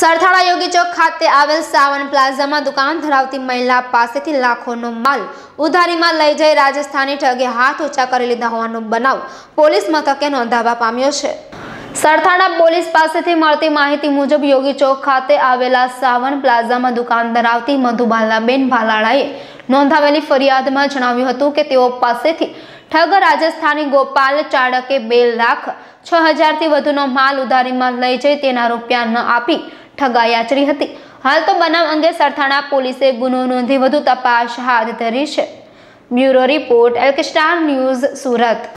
સરથાળા યોગી ચોક ખાતે આવેલ સાવન પ્લાઝામાં દુકાન ધરાવતી મહિલા પાસેથી લાખોનો માલ ઉધારીમાં લઈ જઈ રાજસ્થાની ઠગે હાથ ઊંચા કરી લીધા હોવાનો બનાવ પોલીસ મથકે નોંધાવા પામ્યો છે સરથાણા પોલીસ પાસેથી મળતી માહિતી મુજબ યોગી ચોક ખાતે આવેલા સાવન પ્લાઝામાં દુકાન ધરાવતી મધુબાલાબેન ભાલાળાએ નોંધાવેલી ફરિયાદમાં જણાવ્યું હતું કે તેઓ પાસેથી ઠગ રાજસ્થાની ગોપાલ ચાડકે બે લાખ છ હજારથી વધુનો માલ ઉધારીમાં લઈ જઈ તેના રૂપિયા ન આપી ઠગાયાચરી હતી હાલ તો બનાવ અંગે સરથાણા પોલીસે ગુનો નોંધી વધુ તપાસ હાથ ધરી છે બ્યુરો રિપોર્ટ એલ્કે ન્યૂઝ સુરત